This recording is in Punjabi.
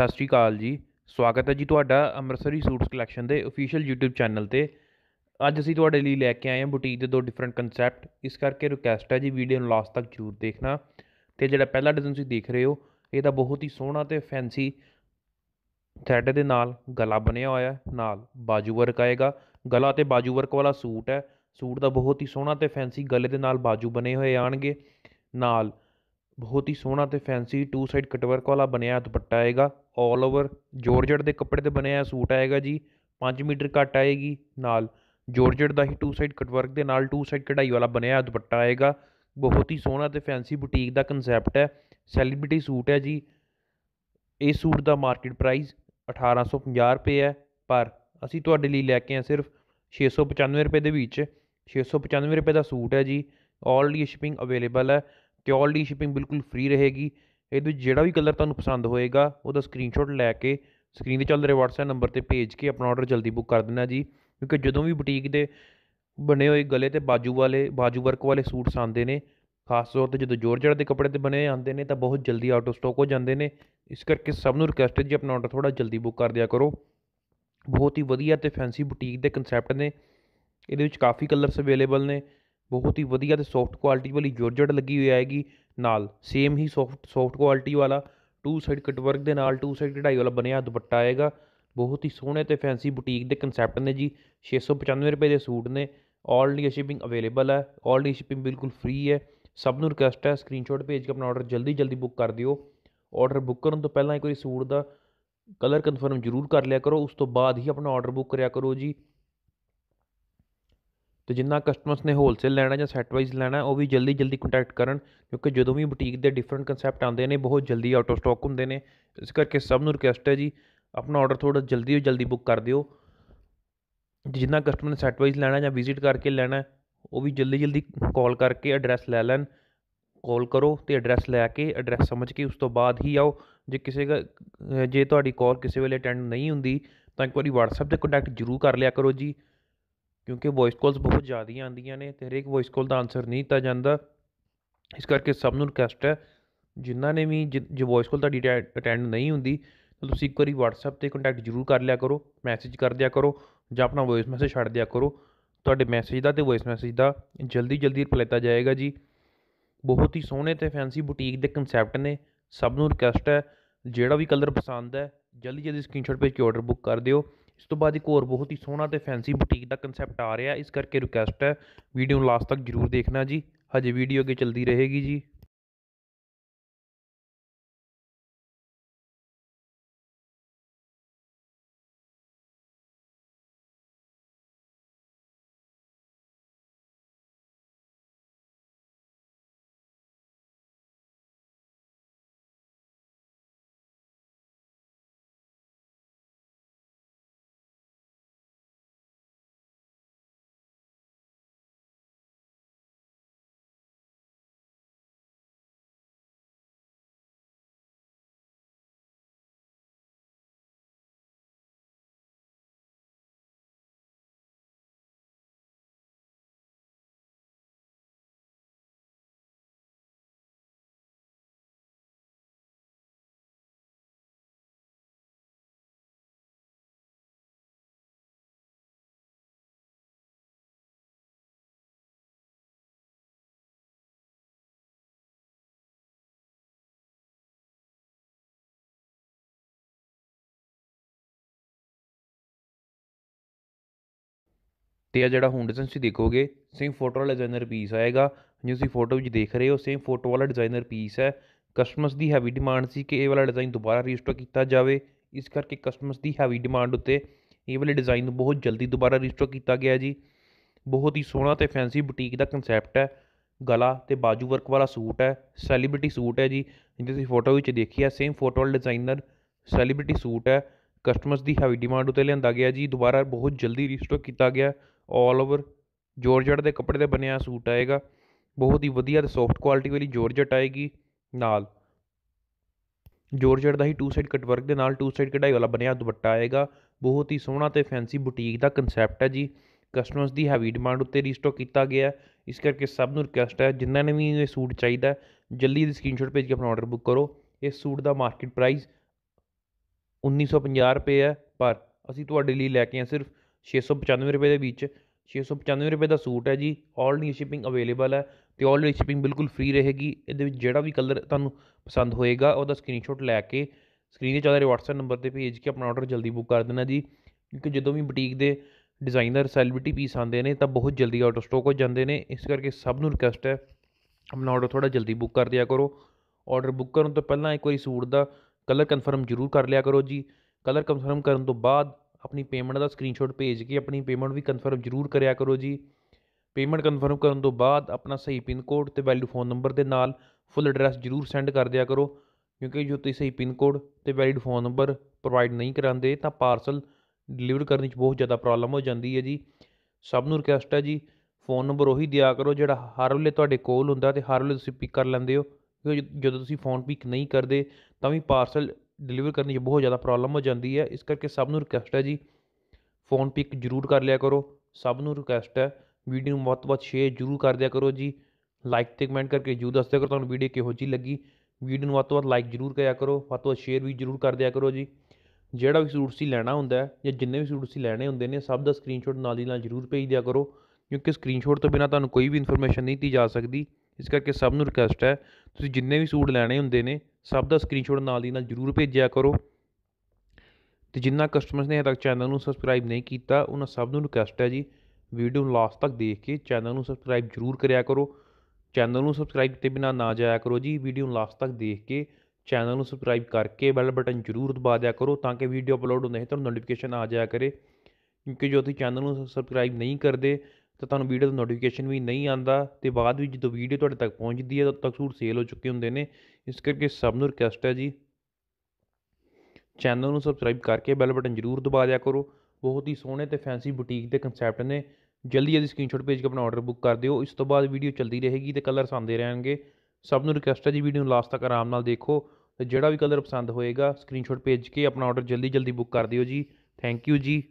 ਸਤਿ ਸ਼੍ਰੀ ਅਕਾਲ ਜੀ ਸਵਾਗਤ ਹੈ ਜੀ ਤੁਹਾਡਾ ਅੰਮ੍ਰਿਤਸਰੀ ਸੂਟਸ ਕਲੈਕਸ਼ਨ ਦੇ ਅਫੀਸ਼ੀਅਲ YouTube ਚੈਨਲ ਤੇ ਅੱਜ ਅਸੀਂ ਤੁਹਾਡੇ ਲਈ ਲੈ ਕੇ ਆਏ ਹਾਂ ਬੁਟੀਕ ਦੇ ਦੋ ਡਿਫਰੈਂਟ ਕਨਸੈਪਟ ਇਸ ਕਰਕੇ ਰਿਕਵੈਸਟ ਹੈ ਜੀ ਵੀਡੀਓ ਨੂੰ ਲਾਸਟ ਤੱਕ ਜ਼ਰੂਰ ਦੇਖਣਾ ਤੇ ਜਿਹੜਾ ਪਹਿਲਾ ਡਿਜ਼ਾਈਨ ਤੁਸੀਂ ਦੇਖ ਰਹੇ ਹੋ ਇਹ ਤਾਂ ਬਹੁਤ ਹੀ ਸੋਹਣਾ ਤੇ ਫੈਂਸੀ ਥ੍ਰੈਡ ਦੇ ਨਾਲ ਗਲਾ ਬਣਿਆ ਹੋਇਆ ਹੈ ਨਾਲ ਬਾਜੂ ਵਰਕ ਆਏਗਾ ਗਲਾ ਤੇ ਬਾਜੂ ਵਰਕ ਵਾਲਾ ਸੂਟ ਹੈ ਸੂਟ ਦਾ ਬਹੁਤ ਹੀ ਸੋਹਣਾ ਤੇ ਫੈਂਸੀ ਗਲੇ ਦੇ ਨਾਲ ਬਾਜੂ ਬਣੇ ਹੋਏ ਆਣਗੇ ਨਾਲ ਬਹੁਤ ਹੀ ਸੋਹਣਾ ਤੇ ਫੈਂਸੀ ਟੂ ਸਾਈਡ ਕਟਵਰਕ ਵਾਲਾ ਬਣਿਆ ਦੁਪੱਟਾ ਆਏਗਾ ਆਲ ਓਵਰ ਜੋਰਜਟ ਦੇ ਕੱਪੜੇ ਤੇ ਬਣਿਆ ਸੂਟ ਆਏਗਾ ਜੀ 5 ਮੀਟਰ ਕੱਟ ਆਏਗੀ ਨਾਲ ਜੋਰਜਟ ਦਾ ਹੀ ਟੂ ਸਾਈਡ ਕਟਵਰਕ ਦੇ ਨਾਲ ਟੂ ਸਾਈਡ ਕਢਾਈ ਵਾਲਾ ਬਣਿਆ ਦੁਪੱਟਾ ਆਏਗਾ ਬਹੁਤ ਹੀ ਸੋਹਣਾ ਤੇ ਫੈਂਸੀ ਬੁਟੀਕ ਦਾ ਕਨਸੈਪਟ ਹੈ ਸੈਲੀਬ੍ਰਿਟੀ ਸੂਟ ਹੈ ਜੀ ਇਹ ਸੂਟ ਦਾ ਮਾਰਕੀਟ ਪ੍ਰਾਈਸ 1850 ਰੁਪਏ ਹੈ ਪਰ ਅਸੀਂ ਤੁਹਾਡੇ ਲਈ ਲੈ ਕੇ ਆਏ ਸਿਰਫ 695 ਰੁਪਏ ਦੇ ਵਿੱਚ 695 ਰੁਪਏ ਦਾ ਸੂਟ ਹੈ ਜੀ ਆਲਰੇਡੀ ਸ਼ਿਪਿੰਗ ਅਵੇਲੇਬਲ ਹੈ ਤੇ ਸ਼ਿਪਿੰਗ ਬਿਲਕੁਲ ਫ੍ਰੀ ਰਹੇਗੀ ਇਹਦੇ ਵਿੱਚ ਜਿਹੜਾ ਵੀ ਕਲਰ ਤੁਹਾਨੂੰ ਪਸੰਦ ਹੋਏਗਾ ਉਹਦਾ ਸਕਰੀਨਸ਼ਾਟ ਲੈ ਕੇ ਸਕਰੀਨ ਤੇ ਚੱਲ ਰਹੇ WhatsApp ਨੰਬਰ ਤੇ ਭੇਜ ਕੇ ਆਪਣਾ ਆਰਡਰ ਜਲਦੀ ਬੁੱਕ ਕਰ ਦੇਣਾ ਜੀ ਕਿਉਂਕਿ ਜਦੋਂ ਵੀ ਬੁਟੀਕ ਦੇ ਬਣੇ ਹੋਏ ਗਲੇ ਤੇ ਬਾਜੂ ਵਾਲੇ ਬਾਜੂ ਵਰਕ ਵਾਲੇ ਸੂਟਸ ਆਉਂਦੇ ਨੇ ਖਾਸ ਤੌਰ ਤੇ ਜਦੋਂ ਜੜ ਦੇ ਕੱਪੜੇ ਤੇ ਬਣੇ ਆਉਂਦੇ ਨੇ ਤਾਂ ਬਹੁਤ ਜਲਦੀ ਆਊਟ ਆਫ ਸਟਾਕ ਹੋ ਜਾਂਦੇ ਨੇ ਇਸ ਕਰਕੇ ਸਭ ਨੂੰ ਰਿਕਵੈਸਟ ਹੈ ਜੀ ਆਪਣਾ ਆਰਡਰ ਥੋੜਾ ਜਲਦੀ ਬੁੱਕ ਕਰ ਦਿਆ ਕਰੋ ਬਹੁਤ ਹੀ ਵਧੀਆ ਤੇ ਫੈਂਸੀ ਬੁਟੀਕ ਦੇ ਕਨਸੈਪਟ ਨੇ ਇਹਦੇ ਵਿੱਚ ਕਾਫੀ ਕਲਰਸ ਅਵੇਲੇਬਲ ਨੇ ਬਹੁਤ ਹੀ ਵਧੀਆ ਅਤੇ ਸੋਫਟ ਕੁਆਲਿਟੀ ਵਾਲੀ ਜੋਰਜਟ ਲੱਗੀ ਹੋਈ ਆਏਗੀ ਨਾਲ ਸੇਮ ਹੀ ਸੋਫਟ ਸੋਫਟ ਕੁਆਲਿਟੀ ਵਾਲਾ ਟੂ ਸਾਈਡ ਕਟਵਰਕ ਦੇ ਨਾਲ ਟੂ ਸਾਈਡ ਕਢਾਈ ਵਾਲਾ ਬਣਿਆ ਦੁਪੱਟਾ ਆਏਗਾ ਬਹੁਤ ਹੀ ਸੋਹਣੇ ਤੇ ਫੈਂਸੀ ਬੁਟੀਕ ਦੇ ਕਨਸੈਪਟ ਨੇ ਜੀ 695 ਰੁਪਏ ਦੇ ਸੂਟ ਨੇ ਆਲ ਸ਼ਿਪਿੰਗ ਅਵੇਲੇਬਲ ਹੈ ਆਲ ਸ਼ਿਪਿੰਗ ਬਿਲਕੁਲ ਫ੍ਰੀ ਹੈ ਸਭ ਨੂੰ ਰਿਕਵੈਸਟ ਹੈ ਸਕਰੀਨਸ਼ਾਟ ਭੇਜ ਕੇ ਆਪਣਾ ਆਰਡਰ ਜਲਦੀ ਜਲਦੀ ਬੁੱਕ ਕਰ ਦਿਓ ਆਰਡਰ ਬੁੱਕ ਕਰਨ ਤੋਂ ਪਹਿਲਾਂ ਇੱਕ ਵਾਰੀ ਸੂਟ ਦਾ ਕਲਰ ਕਨਫਰਮ ਜ਼ਰੂਰ ਕਰ ਲਿਆ ਕਰੋ ਉਸ ਤੋਂ ਬਾਅਦ ਹੀ ਆਪਣਾ ਆਰਡਰ ਬੁੱਕ ਕਰਿਆ ਕਰੋ ਜੀ ਤੇ ਜਿੰਨਾ ਕਸਟਮਰਸ ਨੇ ਹੋਲਸੇਲ ਲੈਣਾ ਜਾਂ ਸੈੱਟ ਵਾਈਜ਼ ਲੈਣਾ ਉਹ ਵੀ ਜਲਦੀ ਜਲਦੀ ਕੰਟੈਕਟ ਕਰਨ ਕਿਉਂਕਿ ਜਦੋਂ ਵੀ ਬੁਟੀਕ ਦੇ ਡਿਫਰੈਂਟ ਕਨਸੈਪਟ ਆਉਂਦੇ ਨੇ ਬਹੁਤ ਜਲਦੀ ਆਊਟ ਆਫ ਸਟਾਕ ਹੁੰਦੇ ਨੇ ਇਸ ਕਰਕੇ ਸਭ ਨੂੰ ਰਿਕੁਐਸਟ ਹੈ ਜੀ ਆਪਣਾ ਆਰਡਰ ਥੋੜਾ ਜਲਦੀ ਹੋ ਜਲਦੀ ਬੁੱਕ ਕਰ ਦਿਓ ਜਿੰਨਾ ਕਸਟਮਰ ਨੇ ਸੈੱਟ ਵਾਈਜ਼ ਲੈਣਾ ਜਾਂ ਵਿਜ਼ਿਟ ਕਰਕੇ ਲੈਣਾ ਉਹ ਵੀ ਜਲਦੀ ਜਲਦੀ ਕਾਲ ਕਰਕੇ ਐਡਰੈਸ ਲੈ ਲੈਣ ਕਾਲ ਕਰੋ ਤੇ ਐਡਰੈਸ ਲੈ ਕੇ ਐਡਰੈਸ ਸਮਝ ਕੇ ਉਸ ਤੋਂ ਬਾਅਦ ਹੀ ਆਓ ਜੇ ਕਿਸੇ ਜੇ ਤੁਹਾਡੀ ਕਾਲ ਕਿਸੇ ਵੇਲੇ ਅਟੈਂਡ ਨਹੀਂ ਹੁੰਦੀ ਤਾਂ ਇੱਕ ਵਾਰੀ WhatsApp ਤੇ ਕੰਟੈਕਟ ਜ਼ਰੂਰ ਕਰ ਲਿਆ ਕਰੋ ਜੀ ਕਿਉਂਕਿ ਵੌਇਸ ਕਾਲਸ ਬਹੁਤ ਜ਼ਿਆਦਾ ਆਉਂਦੀਆਂ ਨੇ ਅਤੇ ਹਰੇਕ ਵੌਇਸ ਕਾਲ ਦਾ ਆਨਸਰ ਨਹੀਂ ਦਿੱਤਾ ਜਾਂਦਾ ਇਸ ਕਰਕੇ ਸਭ ਨੂੰ ਰਿਕੁਐਸਟ ਹੈ ਜਿਨ੍ਹਾਂ ਨੇ ਵੀ ਜੇ ਵੌਇਸ ਕਾਲ ਤੁਹਾਡੀ ਅਟੈਂਡ ਨਹੀਂ ਹੁੰਦੀ ਤਾਂ ਤੁਸੀਂ ਇੱਕ ਵਾਰੀ WhatsApp ਤੇ ਕੰਟੈਕਟ ਜ਼ਰੂਰ ਕਰ ਲਿਆ ਕਰੋ ਮੈਸੇਜ ਕਰ ਦਿਆ ਕਰੋ ਜਾਂ ਆਪਣਾ ਵੌਇਸ ਮੈਸੇਜ ਛੱਡ ਦਿਆ ਕਰੋ ਤੁਹਾਡੇ ਮੈਸੇਜ ਦਾ ਤੇ ਵੌਇਸ ਮੈਸੇਜ ਦਾ ਜਲਦੀ ਜਲਦੀ ਰਿਪਲਾਈ ਦਿੱਤਾ ਜਾਏਗਾ ਜੀ ਬਹੁਤ ਹੀ ਸੋਹਣੇ ਤੇ ਫੈਂਸੀ ਬੁਟੀਕ ਦੇ ਕਨਸੈਪਟ ਨੇ ਸਭ ਨੂੰ ਰਿਕੁਐਸਟ ਹੈ ਜਿਹੜਾ ਵੀ ਕਲਰ ਪਸੰਦ ਹੈ ਜਲਦੀ ਜਲਦੀ ਸਕਰੀਨਸ਼ਾਟ ਭੇਜ ਕੇ ਆਰਡਰ ਬੁੱਕ ਕਰ ਦਿਓ ਇਸ ਤੋਂ ਬਾਅਦ ਇੱਕ ਹੋਰ ਬਹੁਤ ਹੀ ਸੋਹਣਾ ਅਤੇ ਫੈਂਸੀ ਬੁਟੀਕ ਦਾ ਕਨਸੈਪਟ ਆ ਰਿਹਾ ਇਸ ਕਰਕੇ ਰਿਕੁਐਸਟ ਹੈ ਵੀਡੀਓ ਨੂੰ ਲਾਸਟ ਤੱਕ ਜ਼ਰੂਰ ਦੇਖਣਾ ਜੀ ਹਜੇ ਵੀਡੀਓ ਅੱਗੇ ਚੱਲਦੀ ਰਹੇਗੀ ਜੀ ਤੇ ਆ ਜਿਹੜਾ ਹੁਣ ਤੁਸੀਂ ਦੇਖੋਗੇ ਸੇਮ ਫੋਟੋ ਵਾਲਾ ਡਿਜ਼ਾਈਨਰ ਪੀਸ ਆਏਗਾ ਜਿਵੇਂ ਤੁਸੀਂ ਫੋਟੋ ਵਿੱਚ ਦੇਖ ਰਹੇ ਹੋ ਸੇਮ ਫੋਟੋ ਵਾਲਾ ਡਿਜ਼ਾਈਨਰ ਪੀਸ ਹੈ ਕਸਟਮਰਸ ਦੀ ਹੈਵੀ ਡਿਮਾਂਡ ਸੀ ਕਿ ਇਹ ਵਾਲਾ ਡਿਜ਼ਾਈਨ ਦੁਬਾਰਾ ਰੀਸਟਾਕ ਕੀਤਾ ਜਾਵੇ ਇਸ ਕਰਕੇ ਕਸਟਮਰਸ ਦੀ ਹੈਵੀ ਡਿਮਾਂਡ ਉੱਤੇ ਇਹ ਵਾਲੇ ਡਿਜ਼ਾਈਨ ਨੂੰ ਬਹੁਤ ਜਲਦੀ ਦੁਬਾਰਾ ਰੀਸਟਾਕ ਕੀਤਾ ਗਿਆ ਜੀ ਬਹੁਤ ਹੀ ਸੋਹਣਾ ਤੇ ਫੈਂਸੀ ਬੁਟੀਕ ਦਾ ਕਨਸੈਪਟ ਹੈ ਗਲਾ ਤੇ ਬਾਜੂ ਵਰਕ ਵਾਲਾ ਸੂਟ ਹੈ ਸੈਲੀਬ੍ਰਿਟੀ ਸੂਟ ਹੈ ਜੀ ਜਿਵੇਂ ਤੁਸੀਂ ਫੋਟੋ ਵਿੱਚ ਦੇਖਿਆ ਸੇਮ ਫੋਟੋ ਵਾਲਾ ਡਿਜ਼ਾਈਨਰ ਸੈਲੀਬ੍ਰਿਟੀ ਸੂਟ ਹੈ ਕਸਟਮਰਸ ਦੀ ਹੈਵੀ ਡਿਮਾਂਡ ਉੱਤੇ ਲਿਆਂਦਾ ਗਿਆ ਜੀ ਦੁਬਾਰਾ ਬਹੁਤ ਜਲਦੀ ਰੀਸਟੋਕ ਕੀਤਾ ਗਿਆ ਆਲ ਓਵਰ ਜੋਰਜਟ ਦੇ ਕੱਪੜੇ ਦੇ ਬਣਿਆ ਸੂਟ ਆਏਗਾ ਬਹੁਤ ਹੀ ਵਧੀਆ ਤੇ ਸੌਫਟ ਕੁਆਲਿਟੀ ਵਾਲੀ ਜੋਰਜਟ ਆਏਗੀ ਨਾਲ ਜੋਰਜਟ ਦਾ ਹੀ ਟੂ ਸਾਈਡ ਕਟਵਰਕ ਦੇ ਨਾਲ ਟੂ ਸਾਈਡ ਕਢਾਈ ਵਾਲਾ ਬਣਿਆ ਦੁਪੱਟਾ ਆਏਗਾ ਬਹੁਤ ਹੀ ਸੋਹਣਾ ਤੇ ਫੈਂਸੀ ਬੁਟੀਕ ਦਾ ਕਨਸੈਪਟ ਹੈ ਜੀ ਕਸਟਮਰਸ ਦੀ ਹੈਵੀ ਡਿਮਾਂਡ ਉੱਤੇ ਰੀਸਟੋਕ ਕੀਤਾ ਗਿਆ ਇਸ ਕਰਕੇ ਸਭ ਨੂੰ ਰਿਕਵੈਸਟ ਹੈ ਜਿਨ੍ਹਾਂ ਨੇ ਵੀ ਇਹ ਸੂਟ ਚਾਹੀਦਾ ਜਲਦੀ ਦੀ ਸਕਰੀਨਸ਼ਾਟ ਭੇਜ ਕੇ ਆਪਣਾ ਆਰਡਰ ਬੁੱਕ ਕਰੋ ਇਸ ਸੂਟ ਦਾ ਮਾਰਕੀਟ ਪ੍ਰਾਈਸ 1950 ਰੁਪਏ ਹੈ ਪਰ ਅਸੀਂ ਤੁਹਾਡੇ ਲਈ ਲੈ ਕੇ ਆਏ ਸਿਰਫ 695 ਰੁਪਏ ਦੇ ਵਿੱਚ 695 ਰੁਪਏ ਦਾ ਸੂਟ ਹੈ ਜੀ ਆਲ ਨਿਊ ਸ਼ਿਪਿੰਗ ਅਵੇਲੇਬਲ ਹੈ ਤੇ ਆਲ ਨਿਊ ਸ਼ਿਪਿੰਗ ਬਿਲਕੁਲ ਫ੍ਰੀ ਰਹੇਗੀ ਇਹਦੇ ਵਿੱਚ ਜਿਹੜਾ ਵੀ ਕਲਰ ਤੁਹਾਨੂੰ ਪਸੰਦ ਹੋਏਗਾ ਉਹਦਾ ਸਕਰੀਨਸ਼ਾਟ ਲੈ ਕੇ ਸਕਰੀਨ 'ਤੇ ਚਾਹਦੇ WhatsApp ਨੰਬਰ 'ਤੇ ਭੇਜ ਕੇ ਆਪਣਾ ਆਰਡਰ ਜਲਦੀ ਬੁੱਕ ਕਰ ਦੇਣਾ ਜੀ ਕਿਉਂਕਿ ਜਦੋਂ ਵੀ ਬੁਟੀਕ ਦੇ ਡਿਜ਼ਾਈਨਰ ਸੈਲਿਬ੍ਰਿਟੀ ਪੀਸ ਆਉਂਦੇ ਨੇ ਤਾਂ ਬਹੁਤ ਜਲਦੀ ਆਊਟ ਸਟਾਕ ਹੋ ਜਾਂਦੇ ਨੇ ਇਸ ਕਰਕੇ ਸਭ ਨੂੰ ਰਿਕਵੈਸਟ ਹੈ ਆਪਣਾ ਆਰਡਰ ਥੋੜਾ ਜਲਦੀ ਬੁੱਕ ਕਰ ਦਿਆ ਕਰੋ ਆਰਡਰ ਬੁੱਕ ਕਰਨ ਤੋਂ ਪਹਿਲਾਂ ਇੱਕ ਵਾਰੀ ਸੂਟ ਦਾ ਕਲਰ ਕਨਫਰਮ ਜ਼ਰੂਰ ਕਰ ਲਿਆ ਕਰੋ ਜੀ ਕਲਰ ਕਨਫਰਮ ਕਰਨ ਤੋਂ ਬਾਅਦ ਆਪਣੀ ਪੇਮੈਂਟ ਦਾ ਸਕਰੀਨਸ਼ਾਟ ਭੇਜ ਕੇ ਆਪਣੀ ਪੇਮੈਂਟ ਵੀ ਕਨਫਰਮ ਜ਼ਰੂਰ ਕਰਿਆ ਕਰੋ ਜੀ ਪੇਮੈਂਟ ਕਨਫਰਮ ਕਰਨ ਤੋਂ ਬਾਅਦ ਆਪਣਾ ਸਹੀ ਪਿੰਨ ਕੋਡ ਤੇ ਵੈਲਿਡ ਫੋਨ ਨੰਬਰ ਦੇ ਨਾਲ ਫੁੱਲ ਐਡਰੈਸ ਜ਼ਰੂਰ ਸੈਂਡ ਕਰ ਦਿਆ ਕਰੋ ਕਿਉਂਕਿ ਜੋ ਤੁਸੀਂ ਸਹੀ ਪਿੰਨ ਕੋਡ ਤੇ ਵੈਲਿਡ ਫੋਨ ਨੰਬਰ ਪ੍ਰੋਵਾਈਡ ਨਹੀਂ ਕਰਾਂਦੇ ਤਾਂ ਪਾਰਸਲ ਡਿਲੀਵਰ ਕਰਨ ਵਿੱਚ ਬਹੁਤ ਜ਼ਿਆਦਾ ਪ੍ਰੋਬਲਮ ਹੋ ਜਾਂਦੀ ਹੈ ਜੀ ਸਭ ਨੂੰ ਰਿਕਵੈਸਟ ਹੈ ਜੀ ਫੋਨ ਨੰਬਰ ਉਹੀ ਦਿਆ ਕਰੋ ਜਿਹੜਾ ਹਰ ਵੇਲੇ ਤੁਹਾਡੇ ਕੋਲ ਹੁੰਦਾ ਤੇ ਹਰ ਵੇਲੇ ਤੁਸੀਂ ਪਿਕ ਕਰ ਲੈਂਦੇ ਹੋ ਜਦੋਂ ਤੁਸੀਂ ਫ਼ੋਨ ਪਿਕ ਨਹੀਂ ਕਰਦੇ ਤਾਂ ਵੀ ਪਾਰਸਲ ਡਿਲੀਵਰ ਕਰਨ 'ਚ ਬਹੁਤ ਜ਼ਿਆਦਾ ਪ੍ਰੋਬਲਮ ਹੋ ਜਾਂਦੀ ਹੈ ਇਸ ਕਰਕੇ ਸਭ ਨੂੰ ਰਿਕੁਐਸਟ ਹੈ ਜੀ ਫ਼ੋਨ ਪਿਕ ਜ਼ਰੂਰ ਕਰ ਲਿਆ ਕਰੋ ਸਭ ਨੂੰ ਰਿਕੁਐਸਟ ਹੈ ਵੀਡੀਓ ਨੂੰ ਬਹੁਤ ਬਹੁਤ ਸ਼ੇਅਰ ਜ਼ਰੂਰ ਕਰ ਦਿਆ ਕਰੋ ਜੀ ਲਾਈਕ ਤੇ ਕਮੈਂਟ ਕਰਕੇ ਜ਼ਰੂਰ ਦੱਸ ਦਿਆ ਕਰੋ ਤੁਹਾਨੂੰ ਵੀਡੀਓ ਕਿਹੋ ਜਿਹੀ ਲੱਗੀ ਵੀਡੀਓ ਨੂੰ ਵੱਧ ਤੋਂ ਵੱਧ ਲਾਈਕ ਜ਼ਰੂਰ ਕਰਿਆ ਕਰੋ ਵੱਧ ਤੋਂ ਵੱਧ ਸ਼ੇਅਰ ਵੀ ਜ਼ਰੂਰ ਕਰ ਦਿਆ ਕਰੋ ਜੀ ਜਿਹੜਾ ਵੀ ਸੂਟ ਤੁਸੀਂ ਲੈਣਾ ਹੁੰਦਾ ਹੈ ਜਾਂ ਜਿੰਨੇ ਵੀ ਸੂਟ ਤੁਸੀਂ ਲੈਣੇ ਹੁੰਦੇ ਨੇ ਸਭ ਦਾ ਸਕਰੀਨਸ਼ਾਟ ਨਾਲ ਦੀ ਨਾਲ ਜ਼ਰੂਰ ਭੇਜ ਦਿਆ ਕਰੋ ਕਿਉਂਕਿ ਸਕਰੀਨਸ਼ਾਟ ਤੋਂ ਬਿਨਾ ਤੁਹਾਨੂੰ ਕੋਈ ਵੀ ਇਨਫੋਰਮੇਸ਼ਨ ਨਹੀਂ ਦਿੱਤੀ ਜਾ ਸਕਦੀ ਇਸ ਕਰਕੇ ਸਭ ਨੂੰ ਰਿਕੁਐਸਟ ਹੈ ਤੁਸੀਂ ਜਿੰਨੇ ਵੀ ਸੂਟ ਲੈਣੇ ਹੁੰਦੇ ਨੇ ਸਭ ਦਾ ਸਕਰੀਨਸ਼ਾਟ ਨਾਲ ਦੀ ਨਾਲ ਜ਼ਰੂਰ ਭੇਜਿਆ ਕਰੋ ਤੇ ਜਿੰਨਾ ਕਸਟਮਰਸ ਨੇ ਹਜੇ ਤੱਕ ਚੈਨਲ ਨੂੰ ਸਬਸਕ੍ਰਾਈਬ ਨਹੀਂ ਕੀਤਾ ਉਹਨਾਂ ਸਭ ਨੂੰ ਰਿਕੁਐਸਟ ਹੈ ਜੀ ਵੀਡੀਓ ਨੂੰ ਲਾਸਟ ਤੱਕ ਦੇਖ ਕੇ ਚੈਨਲ ਨੂੰ ਸਬਸਕ੍ਰਾਈਬ ਜ਼ਰੂਰ ਕਰਿਆ ਕਰੋ ਚੈਨਲ ਨੂੰ ਸਬਸਕ੍ਰਾਈਬ ਕੀਤੇ ਬਿਨਾ ਨਾ ਜਾਇਆ ਕਰੋ ਜੀ ਵੀਡੀਓ ਨੂੰ ਲਾਸਟ ਤੱਕ ਦੇਖ ਕੇ ਚੈਨਲ ਨੂੰ ਸਬਸਕ੍ਰਾਈਬ ਕਰਕੇ ਬੈਲ ਬਟਨ ਜ਼ਰੂਰ ਦਬਾ ਦਿਆ ਕਰੋ ਤਾਂ ਕਿ ਵੀਡੀਓ ਅਪਲੋਡ ਹੁੰਦੇ ਹੀ ਤੁਹਾਨੂੰ ਨੋਟੀਫਿਕੇਸ਼ਨ ਆ ਜਾਇਆ ਕਰੇ ਕਿਉਂਕਿ ਜੋ ਤੁਸੀਂ ਚੈਨਲ ਨੂੰ ਸਬਸਕ੍ਰਾਈਬ ਨਹੀਂ ਕਰਦੇ ਤਾਂ ਤੁਹਾਨੂੰ ਵੀਡੀਓ ਦਾ ਨੋਟੀਫਿਕੇਸ਼ਨ ਵੀ ਨਹੀਂ ਆਉਂਦਾ ਤੇ ਬਾਅਦ ਵਿੱਚ ਜਦੋਂ ਵੀਡੀਓ ਤੁਹਾਡੇ ਤੱਕ ਪਹੁੰਚਦੀ ਹੈ ਤਦ ਤੱਕ ਸੂਟ ਸੇਲ ਹੋ ਚੁੱਕੇ ਹੁੰਦੇ ਨੇ ਇਸ ਕਰਕੇ ਸਭ ਨੂੰ ਰਿਕਵੈਸਟ ਹੈ ਜੀ ਚੈਨਲ ਨੂੰ ਸਬਸਕ੍ਰਾਈਬ ਕਰਕੇ ਬੈਲ ਬਟਨ ਜ਼ਰੂਰ ਦਬਾ ਦਿਆ ਕਰੋ ਬਹੁਤ ਹੀ ਸੋਹਣੇ ਤੇ ਫੈਂਸੀ ਬੁਟੀਕ ਦੇ ਕਨਸੈਪਟ ਨੇ ਜਲਦੀ ਜਲਦੀ ਸਕਰੀਨਸ਼ਾਟ ਭੇਜ ਕੇ ਆਪਣਾ ਆਰਡਰ ਬੁੱਕ ਕਰ ਦਿਓ ਇਸ ਤੋਂ ਬਾਅਦ ਵੀਡੀਓ ਚਲਦੀ ਰਹੇਗੀ ਤੇ ਕਲਰਸ ਆਉਂਦੇ ਰਹਿਣਗੇ ਸਭ ਨੂੰ ਰਿਕਵੈਸਟ ਹੈ ਜੀ ਵੀਡੀਓ ਨੂੰ ਲਾਸਟ ਤੱਕ ਆਰਾਮ ਨਾਲ ਦੇਖੋ ਤੇ ਜਿਹੜਾ ਵੀ ਕਲਰ ਪਸੰਦ ਹੋਏਗਾ ਸਕਰੀਨਸ਼ਾਟ ਭੇਜ ਕੇ ਆਪਣਾ ਆਰਡਰ ਜਲਦੀ ਜਲਦੀ ਬੁੱਕ ਕਰ ਦਿਓ ਜੀ ਥੈਂਕ ਯੂ ਜੀ